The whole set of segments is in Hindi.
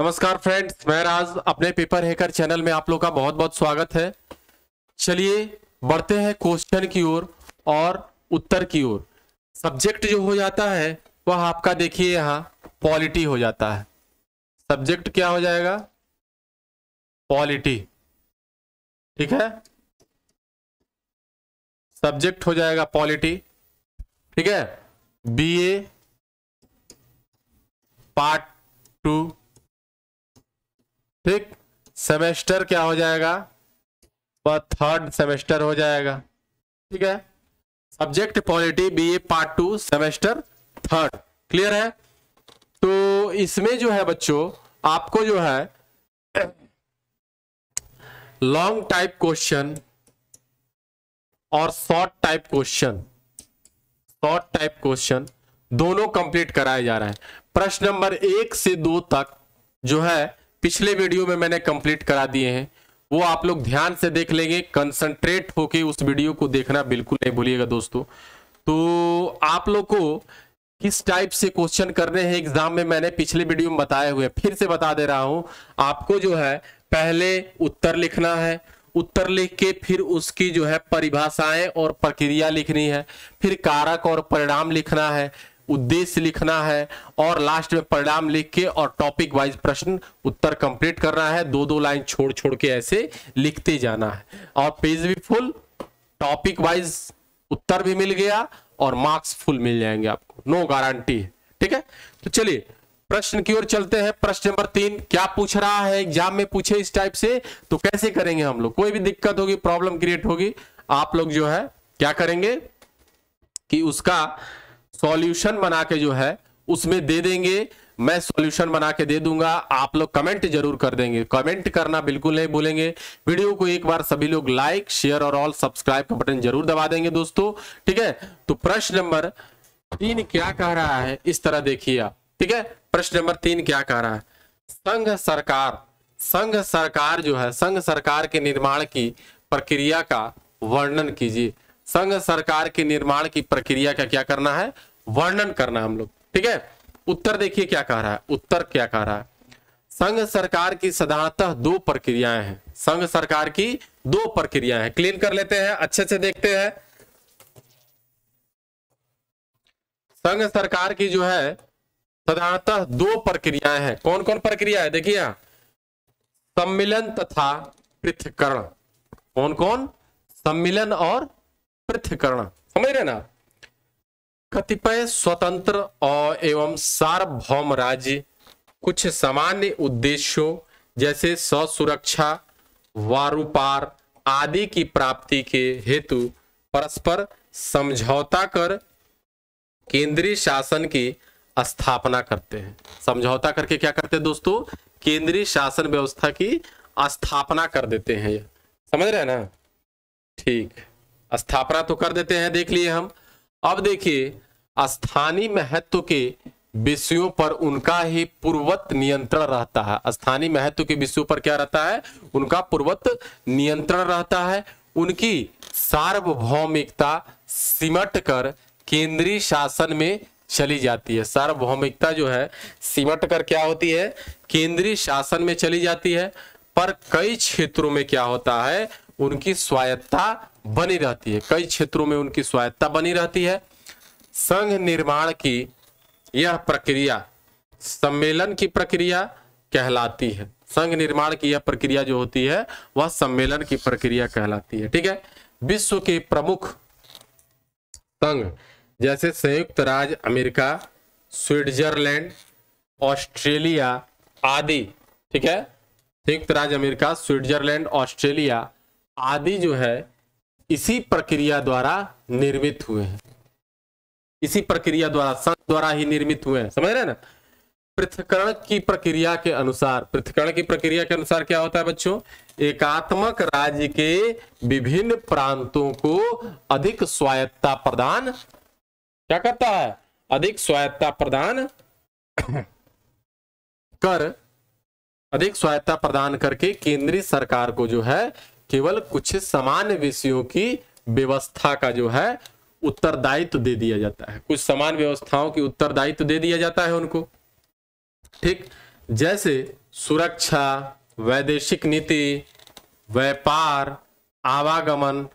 नमस्कार फ्रेंड्स मैं राज अपने पेपर हैकर चैनल में आप लोग का बहुत बहुत स्वागत है चलिए बढ़ते हैं क्वेश्चन की ओर और, और उत्तर की ओर सब्जेक्ट जो हो जाता है वह आपका देखिए यहाँ पॉलिटी हो जाता है सब्जेक्ट क्या हो जाएगा पॉलिटी ठीक है सब्जेक्ट हो जाएगा पॉलिटी ठीक है बीए पार्ट टू ठीक सेमेस्टर क्या हो जाएगा वह थर्ड सेमेस्टर हो जाएगा ठीक है subject polity B A part two semester third clear है तो इसमें जो है बच्चों आपको जो है लॉन्ग टाइप क्वेश्चन और short type question short type question दोनों कंप्लीट कराया जा रहे हैं प्रश्न नंबर एक से दो तक जो है पिछले वीडियो में मैंने कंप्लीट करा दिए हैं वो आप लोग ध्यान से देख लेंगे कंसंट्रेट होके उस वीडियो को देखना बिल्कुल नहीं भूलिएगा दोस्तों तो आप लोग को किस टाइप से क्वेश्चन करने हैं एग्जाम में मैंने पिछले वीडियो में बताए हुए फिर से बता दे रहा हूं आपको जो है पहले उत्तर लिखना है उत्तर लिख के फिर उसकी जो है परिभाषाएं और प्रक्रिया लिखनी है फिर कारक और परिणाम लिखना है उद्देश्य लिखना है और लास्ट में परिणाम लिख के और टॉपिक वाइज प्रश्न उत्तर कंप्लीट करना है दो दो लाइन छोड़ छोड़ के ऐसे लिखते जाना है और पेज भी फुल टॉपिक वाइज उत्तर भी मिल गया और मार्क्स फुल मिल जाएंगे आपको नो गारंटी ठीक है तो चलिए प्रश्न की ओर चलते हैं प्रश्न नंबर तीन क्या पूछ रहा है एग्जाम में पूछे इस टाइप से तो कैसे करेंगे हम लोग कोई भी दिक्कत होगी प्रॉब्लम क्रिएट होगी आप लोग जो है क्या करेंगे कि उसका सॉल्यूशन बना के जो है उसमें दे देंगे मैं सॉल्यूशन बना के दे दूंगा आप लोग कमेंट जरूर कर देंगे कमेंट करना बिल्कुल नहीं भूलेंगे वीडियो को एक बार सभी लोग लाइक शेयर और ऑल सब्सक्राइब का बटन जरूर दबा देंगे दोस्तों ठीक है तो प्रश्न नंबर तीन क्या कह रहा है इस तरह देखिए आप ठीक है प्रश्न नंबर तीन क्या कह रहा है संघ सरकार संघ सरकार जो है संघ सरकार के निर्माण की प्रक्रिया का वर्णन कीजिए संघ सरकार के निर्माण की प्रक्रिया का क्या करना है वर्णन करना हम लोग ठीक है उत्तर देखिए क्या कह रहा है उत्तर क्या कह रहा है संघ सरकार की साधारणतः दो प्रक्रियाएं हैं संघ सरकार की दो प्रक्रियाएं हैं क्लीन कर लेते हैं अच्छे से देखते हैं संघ सरकार की जो है साधारणतः दो प्रक्रियाएं हैं कौन कौन प्रक्रिया है देखिए यहां सम्मिलन तथा पृथकरण कौन कौन सम्मिलन और पृथकरण समझ रहे ना कतिपय स्वतंत्र और एवं सार्वभौम राज्य कुछ सामान्य उद्देश्यों जैसे स्वसुरक्षा वारुपार आदि की प्राप्ति के हेतु परस्पर समझौता कर केंद्रीय शासन की स्थापना करते हैं समझौता करके क्या करते हैं दोस्तों केंद्रीय शासन व्यवस्था की स्थापना कर देते हैं समझ रहे हैं ना ठीक स्थापना तो कर देते हैं देख लिए हम अब देखिए स्थानीय महत्व के विषयों पर उनका ही पूर्वत नियंत्रण रहता है स्थानीय महत्व के विषयों पर क्या रहता है उनका पूर्वत नियंत्रण रहता है उनकी सार्वभौमिकता सिमट कर केंद्रीय शासन में चली जाती है सार्वभौमिकता जो है सिमट कर क्या होती है केंद्रीय शासन में चली जाती है पर कई क्षेत्रों में क्या होता है उनकी स्वायत्ता बनी रहती है कई क्षेत्रों में उनकी स्वायत्ता बनी रहती है संघ निर्माण की यह प्रक्रिया सम्मेलन की प्रक्रिया कहलाती है संघ निर्माण की यह प्रक्रिया जो होती है वह सम्मेलन की प्रक्रिया कहलाती है ठीक है विश्व के प्रमुख संघ जैसे संयुक्त राज्य अमेरिका स्विट्जरलैंड ऑस्ट्रेलिया आदि ठीक है संयुक्त राज्य अमेरिका स्विट्जरलैंड ऑस्ट्रेलिया आदि जो है इसी प्रक्रिया द्वारा निर्मित हुए हैं इसी प्रक्रिया द्वारा संघ द्वारा ही निर्मित हुए हैं समझ रहे हैं ना पृथकरण की प्रक्रिया के अनुसार पृथकरण की प्रक्रिया के अनुसार क्या होता है बच्चों एकात्मक राज्य के विभिन्न प्रांतों को अधिक स्वायत्ता प्रदान क्या करता है अधिक स्वायत्ता प्रदान कर अधिक स्वायत्ता प्रदान करके केंद्रीय सरकार को जो है केवल कुछ सामान्य विषयों की व्यवस्था का जो है उत्तरदायित्व दे दिया जाता है कुछ समान व्यवस्थाओं की उत्तरदायित्व दे दिया जाता है उनको ठीक जैसे सुरक्षा वैदेशिक नीति व्यापार आवागमन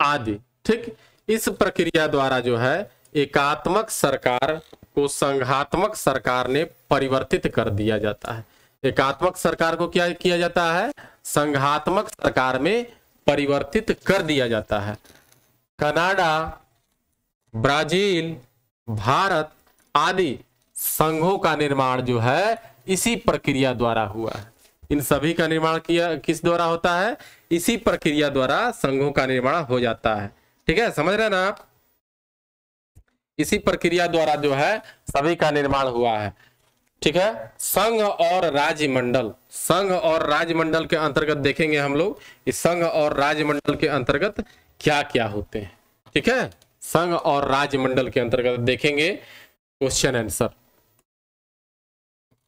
आदि ठीक इस प्रक्रिया द्वारा जो है एकात्मक सरकार को संघात्मक सरकार ने परिवर्तित कर दिया जाता है एकात्मक सरकार को क्या किया जाता है संघात्मक सरकार में परिवर्तित कर दिया जाता है कनाडा ब्राजील भारत आदि संघों का निर्माण जो है इसी प्रक्रिया द्वारा हुआ है इन सभी का निर्माण किया किस द्वारा होता है इसी प्रक्रिया द्वारा संघों का निर्माण हो जाता है ठीक है समझ रहे ना आप इसी प्रक्रिया द्वारा जो है सभी का निर्माण हुआ है ठीक है संघ और राज्यमंडल संघ और राज्यमंडल के अंतर्गत देखेंगे हम लोग इस संघ और राज्यमंडल के अंतर्गत क्या क्या होते हैं ठीक है संघ और राज्यमंडल के अंतर्गत देखेंगे क्वेश्चन आंसर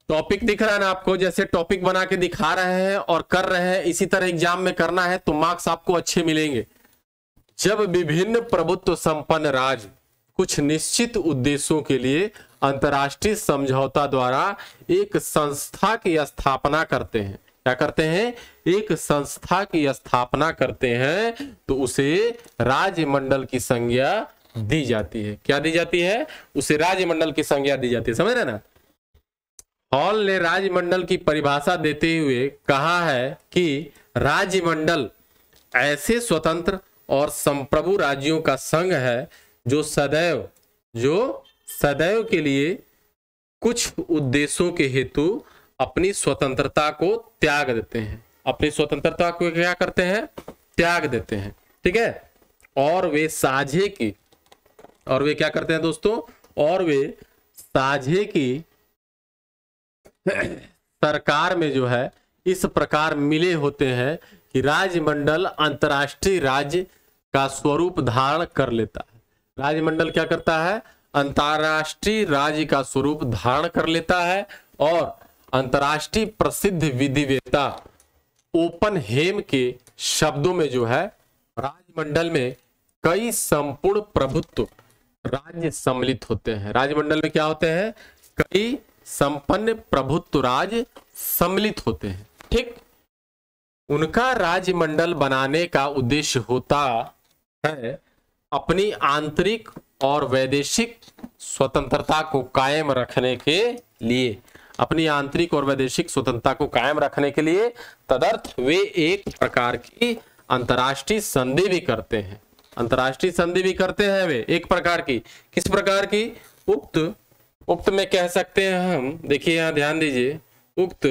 टॉपिक दिख रहा है ना आपको जैसे टॉपिक बना के दिखा रहे हैं और कर रहे हैं इसी तरह एग्जाम में करना है तो मार्क्स आपको अच्छे मिलेंगे जब विभिन्न प्रभुत्व संपन्न राज्य कुछ निश्चित उद्देश्यों के लिए अंतर्राष्ट्रीय समझौता द्वारा एक संस्था की स्थापना करते हैं क्या करते हैं एक संस्था की स्थापना करते हैं तो उसे राज्यमंडल की संज्ञा दी जाती है क्या दी जाती है उसे राज्यमंडल की संज्ञा दी जाती है समझ रहे ना हॉल ने राज्यमंडल की परिभाषा देते हुए कहा है कि राज्यमंडल ऐसे स्वतंत्र और संप्रभु राज्यों का संघ है जो सदैव जो सदैव के लिए कुछ उद्देश्यों के हेतु अपनी स्वतंत्रता को त्याग देते हैं अपनी स्वतंत्रता को क्या करते हैं त्याग देते हैं ठीक है और वे साझे की और वे क्या करते हैं दोस्तों और वे साझे की सरकार में जो है इस प्रकार मिले होते हैं कि राजमंडल अंतर्राष्ट्रीय राज्य का स्वरूप धारण कर लेता है राजमंडल क्या करता है अंतर्राष्ट्रीय राज्य का स्वरूप धारण कर लेता है और अंतर्राष्ट्रीय प्रसिद्ध विधिवेता ओपन हेम के शब्दों में जो है राजमंडल में कई संपूर्ण प्रभुत्व राज्य सम्मिलित होते हैं राजमंडल में क्या होते हैं कई संपन्न प्रभुत्व राज्य सम्मिलित होते हैं ठीक उनका राजमंडल बनाने का उद्देश्य होता है अपनी आंतरिक और वैदेशिक स्वतंत्रता को कायम रखने के लिए अपनी आंतरिक और वैदेशिक स्वतंत्रता को कायम रखने के लिए तदर्थ वे एक प्रकार की अंतर्राष्ट्रीय संधि भी करते हैं अंतर्राष्ट्रीय संधि भी करते हैं वे एक प्रकार की किस प्रकार की उक्त उक्त में कह सकते हैं हम देखिए यहां ध्यान दीजिए उक्त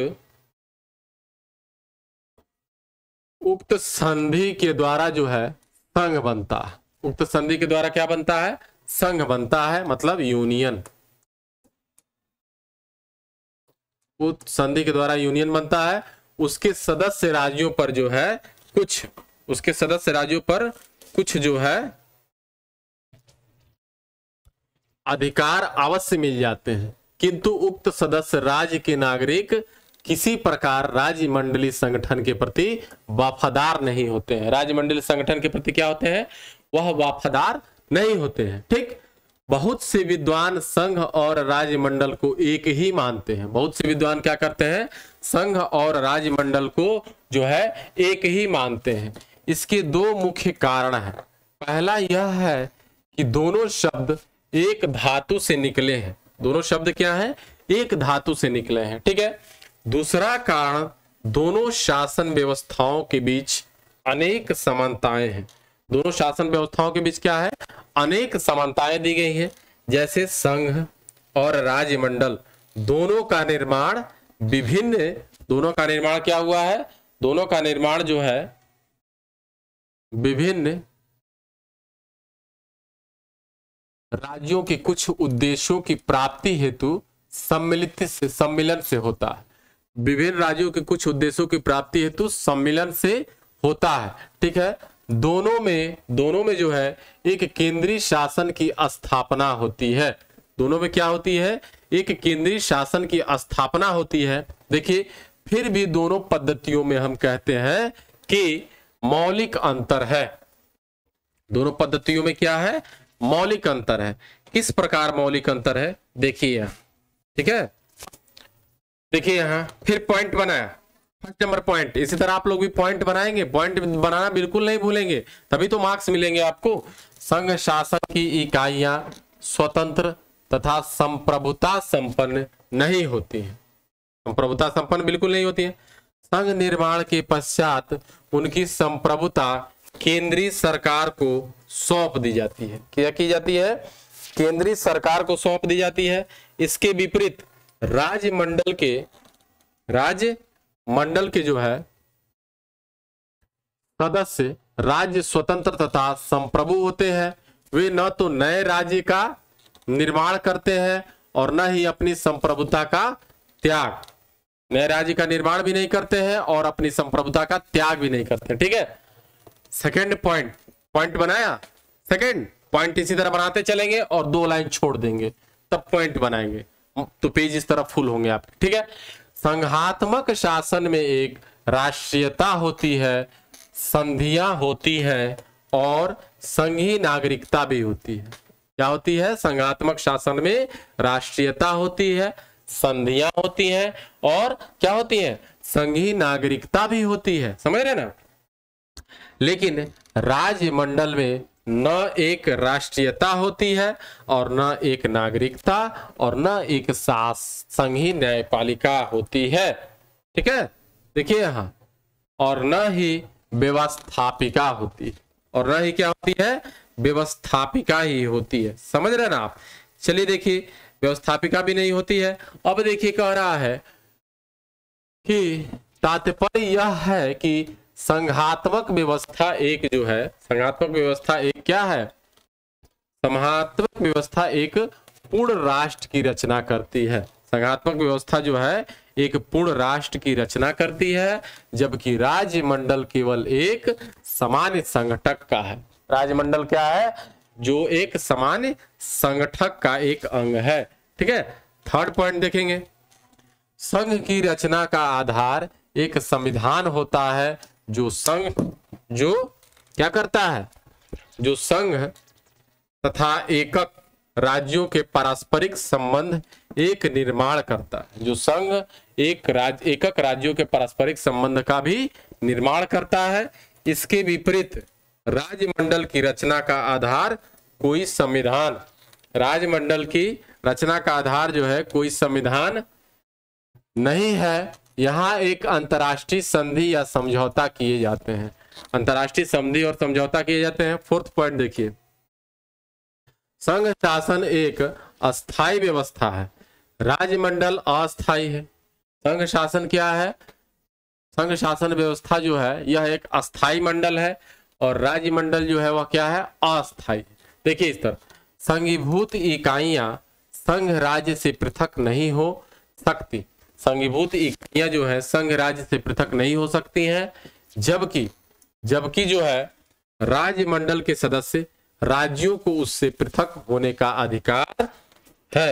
उक्त संधि के द्वारा जो है संघ बनता है उक्त संधि के द्वारा क्या बनता है संघ बनता है मतलब यूनियन संधि के द्वारा यूनियन बनता है उसके सदस्य राज्यों पर जो है कुछ उसके सदस्य राज्यों पर कुछ जो है अधिकार अवश्य मिल जाते हैं किंतु उक्त सदस्य राज्य के नागरिक किसी प्रकार राज्य मंडली संगठन के प्रति वफादार नहीं होते हैं राज्य मंडली संगठन के प्रति क्या होते हैं वह वफादार नहीं होते हैं ठीक बहुत से विद्वान संघ और राजमंडल को एक ही मानते हैं बहुत से विद्वान क्या करते हैं संघ और राजमंडल को जो है एक ही मानते हैं इसके दो मुख्य कारण है पहला यह है कि दोनों शब्द एक धातु से निकले हैं दोनों शब्द क्या है एक धातु से निकले हैं ठीक है दूसरा कारण दोनों शासन व्यवस्थाओं के बीच अनेक समानताएं हैं दोनों शासन व्यवस्थाओं के बीच क्या है अनेक समानताएं दी गई हैं जैसे संघ और राज्यमंडल दोनों का निर्माण विभिन्न दोनों का निर्माण क्या हुआ है दोनों का निर्माण जो है विभिन्न राज्यों के कुछ उद्देश्यों की प्राप्ति हेतु सम्मिलित से सम्मिलन से होता है विभिन्न राज्यों के कुछ उद्देश्यों की प्राप्ति हेतु सम्मिलन से होता है ठीक है दोनों में दोनों में जो है एक केंद्रीय शासन की स्थापना होती है दोनों में क्या होती है एक केंद्रीय शासन की स्थापना होती है देखिए फिर भी दोनों पद्धतियों में हम कहते हैं कि मौलिक अंतर है दोनों पद्धतियों में क्या है मौलिक अंतर है किस प्रकार मौलिक अंतर है देखिए ठीक है देखिए यहां फिर पॉइंट बनाया फर्स्ट नंबर पॉइंट इसी तरह आप लोग भी पॉइंट बनाएंगे पॉइंट बनाना बिल्कुल नहीं भूलेंगे तभी तो मार्क्स मिलेंगे आपको संघ शासन की इकाइयां स्वतंत्र तथा संप्रभुता संपन्न नहीं होती है संप्रभुता संपन्न बिल्कुल नहीं होती है संघ निर्माण के पश्चात उनकी संप्रभुता केंद्रीय सरकार को सौंप दी जाती है क्या की जाती है केंद्रीय सरकार को सौंप दी जाती है इसके विपरीत राज्य मंडल के राज्य मंडल के जो है सदस्य राज्य स्वतंत्र तथा संप्रभु होते हैं वे न तो नए राज्य का निर्माण करते हैं और न ही अपनी संप्रभुता का त्याग नए राज्य का निर्माण भी नहीं करते हैं और अपनी संप्रभुता का त्याग भी नहीं करते ठीक है सेकेंड पॉइंट पॉइंट बनाया सेकेंड पॉइंट इसी तरह बनाते चलेंगे और दो लाइन छोड़ देंगे तब पॉइंट बनाएंगे तो पेज इस तरह फुल होंगे आप ठीक है संघात्मक शासन में एक राष्ट्रीयता होती है संधियां होती हैं और संघी नागरिकता भी होती है क्या होती है संघात्मक शासन में राष्ट्रीयता होती है संधियां होती हैं और क्या होती है संघी नागरिकता भी होती है समझ रहे ना लेकिन मंडल में न एक राष्ट्रीयता होती है और न एक नागरिकता और न एक संघीय न्यायपालिका होती है ठीक है देखिए यहाँ और न ही व्यवस्थापिका होती है और न ही क्या होती है व्यवस्थापिका ही होती है समझ रहे ना आप चलिए देखिए व्यवस्थापिका भी नहीं होती है अब देखिए कह रहा है कि तात्पर्य यह है कि संघात्मक व्यवस्था एक जो है संघात्मक व्यवस्था एक क्या है संघात्मक व्यवस्था एक पूर्ण राष्ट्र की रचना करती है संघात्मक व्यवस्था जो है एक पूर्ण राष्ट्र की रचना करती है जबकि राज्यमंडल केवल एक सामान्य संगठक का है राज्यमंडल क्या है जो एक सामान्य संगठक का एक अंग है ठीक है थर्ड पॉइंट देखेंगे संघ की रचना का आधार एक संविधान होता है जो संघ जो क्या करता है जो संघ तथा एकक राज्यों के पारस्परिक संबंध एक निर्माण करता है जो संघ एक राज एकक राज्यों के पारस्परिक संबंध का भी निर्माण करता है इसके विपरीत राज्यमंडल की रचना का आधार कोई संविधान राज्यमंडल की रचना का आधार जो है कोई संविधान नहीं है यहाँ एक अंतर्राष्ट्रीय संधि या समझौता किए जाते हैं अंतर्राष्ट्रीय संधि और समझौता किए जाते हैं फोर्थ पॉइंट देखिए संघ शासन एक अस्थाई व्यवस्था है राज्यमंडल अस्थाई है संघ शासन क्या है संघ शासन व्यवस्था जो है यह एक अस्थाई मंडल है और राज्य मंडल जो है वह क्या है अस्थाई देखिए इस तरह संघीभूत इकाइया संघ राज्य से पृथक नहीं हो सकती संघीभूत इकाइयां जो है संघ राज्य से पृथक नहीं हो सकती हैं जबकि जबकि जो है राज्यमंडल के सदस्य राज्यों को उससे पृथक होने का अधिकार है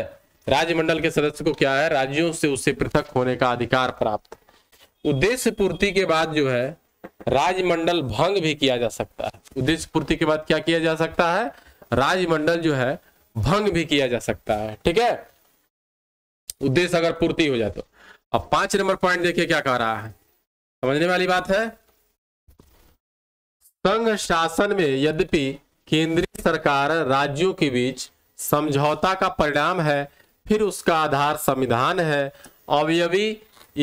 राज्यमंडल के सदस्य को क्या है राज्यों से उससे पृथक होने का अधिकार प्राप्त उद्देश्य पूर्ति के बाद जो है राजमंडल भंग भी किया जा सकता है उद्देश्य पूर्ति के बाद क्या किया जा सकता है राजमंडल जो है भंग भी किया जा सकता है ठीक है उद्देश्य अगर पूर्ति हो जाए तो अब पांच नंबर पॉइंट देखिए क्या कह रहा है समझने वाली बात है संघ शासन में यद्यपि केंद्रीय सरकार राज्यों के बीच समझौता का परिणाम है फिर उसका आधार संविधान है अवयवी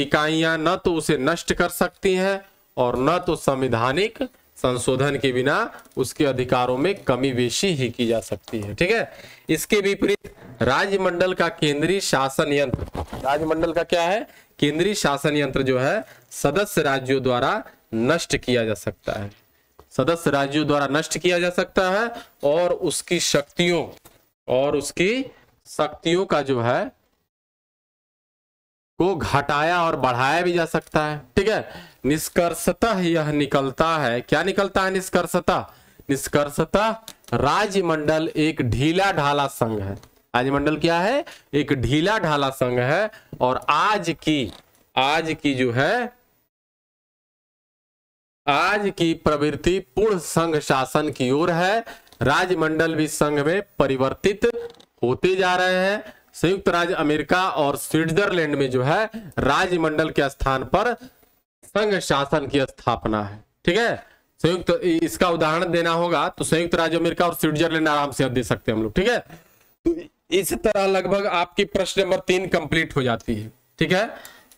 इकाइयां न तो उसे नष्ट कर सकती हैं और न तो संविधानिक संशोधन के बिना उसके अधिकारों में कमी बेशी ही की जा सकती है ठीक है इसके विपरीत राज्यमंडल का केंद्रीय शासन यंत्र राज्यमंडल का क्या है केंद्रीय शासन यंत्र जो है सदस्य राज्यों द्वारा नष्ट किया जा सकता है सदस्य राज्यों द्वारा नष्ट किया जा सकता है और उसकी शक्तियों और उसकी शक्तियों का जो है को घटाया और बढ़ाया भी जा सकता है ठीक है निष्कर्षता यह निकलता है क्या निकलता है निष्कर्षता निष्कर्षता राज्यमंडल एक ढीला ढाला संघ है राज्यमंडल क्या है एक ढीला ढाला संघ है और आज की आज की जो है आज की प्रवृत्ति पूर्ण संघ शासन की ओर है राज्यमंडल भी संघ में परिवर्तित होते जा रहे हैं संयुक्त राज्य अमेरिका और स्विट्जरलैंड में जो है राज्यमंडल के स्थान पर संघ शासन की स्थापना है ठीक है संयुक्त तो इसका उदाहरण देना होगा तो संयुक्त राज्य अमेरिका और स्विट्जरलैंड आराम से दे सकते हैं हम लोग ठीक है तो इस तरह लगभग आपकी प्रश्न नंबर तीन कंप्लीट हो जाती है ठीक है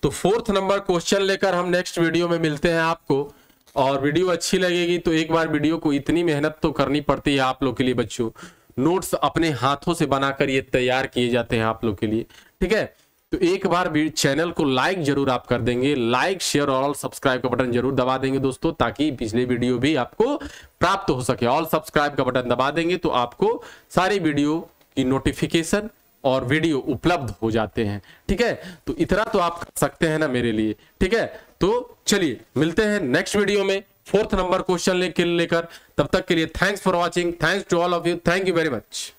तो फोर्थ नंबर क्वेश्चन लेकर हम नेक्स्ट वीडियो में मिलते हैं आपको और वीडियो अच्छी लगेगी तो एक बार वीडियो को इतनी मेहनत तो करनी पड़ती है आप लोग के लिए बच्चों नोट्स अपने हाथों से बनाकर ये तैयार किए जाते हैं आप लोग के लिए ठीक है तो एक बार भी चैनल को लाइक जरूर आप कर देंगे लाइक शेयर और ऑल सब्सक्राइब का बटन जरूर दबा देंगे दोस्तों ताकि पिछले वीडियो भी आपको प्राप्त हो सके ऑल सब्सक्राइब का बटन दबा देंगे तो आपको सारी वीडियो की नोटिफिकेशन और वीडियो उपलब्ध हो जाते हैं ठीक है तो इतना तो आप कर सकते हैं ना मेरे लिए ठीक है तो चलिए मिलते हैं नेक्स्ट वीडियो में फोर्थ नंबर क्वेश्चन लेकर तब तक के लिए thanks for watching thanks to all of you thank you very much